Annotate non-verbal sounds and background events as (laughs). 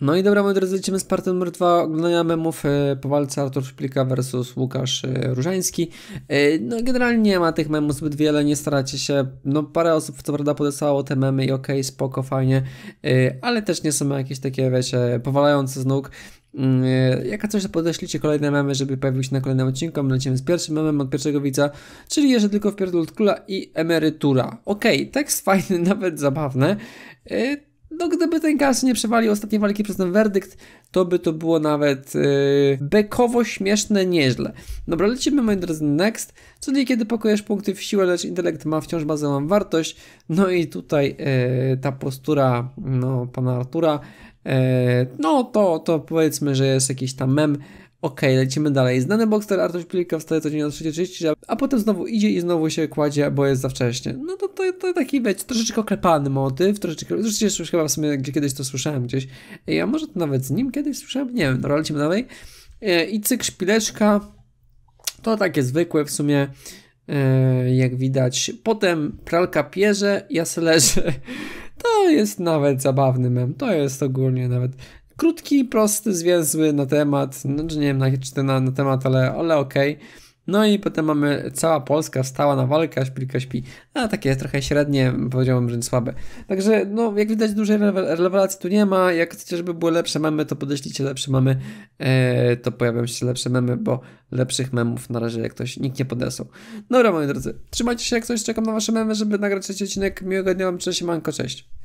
No i dobra, moi drodzy, lecimy z partem numer 2 oglądania memów e, po walce Artur Szplika versus Łukasz e, Różański. E, no generalnie nie ma tych memów zbyt wiele, nie staracie się. No parę osób co prawda podesłało te memy i okej, okay, spoko, fajnie, ale też nie są jakieś takie, wiecie, powalające z nóg. Mm, Jaka coś podeślicie kolejne memy, żeby pojawił się na kolejnym odcinku. My lecimy z pierwszym memem od pierwszego widza, czyli jeszcze tylko w wpierdol kula i emerytura. Okej, okay, tekst fajny, (laughs) nawet zabawny no gdyby ten Gas nie przewalił ostatniej walki przez ten werdykt, to by to było nawet yy, bekowo śmieszne nieźle. Dobra, lecimy moi drodzy next, czyli kiedy pokojesz punkty w siłę, lecz intelekt ma wciąż bazową wartość. No i tutaj yy, ta postura no, pana Artura, yy, no to, to powiedzmy, że jest jakiś tam mem, Okej, okay, lecimy dalej. Znany bokser Artur Pilka wstaje codziennie o 3.30, a potem znowu idzie i znowu się kładzie, bo jest za wcześnie. No to, to, to taki, wiecie, troszeczkę oklepany motyw, troszeczkę, zresztą już chyba w sumie kiedyś to słyszałem gdzieś. Ja e, może to nawet z nim kiedyś słyszałem, nie wiem, no lecimy dalej. E, I cyk, szpileczka, to takie zwykłe w sumie, e, jak widać. Potem pralka pierze, ja se leżę. To jest nawet zabawny mem, to jest ogólnie nawet krótki, prosty, zwięzły na temat, no, nie wiem czy to na, na temat, ale, ale okej. Okay. No i potem mamy cała Polska wstała na walkę, a Szpilka śpi. A takie trochę średnie, powiedziałbym, że słabe. Także, no, jak widać, dużej rewelacji tu nie ma. Jak chcecie, żeby były lepsze memy, to podeślijcie lepsze memy, e, to pojawią się lepsze memy, bo lepszych memów na razie jak ktoś, nikt nie podesłał. Dobra, moi drodzy, trzymajcie się, jak ktoś, czekam na wasze memy, żeby nagrać trzeci odcinek. Miłego dnia wam, cześć, manko, cześć.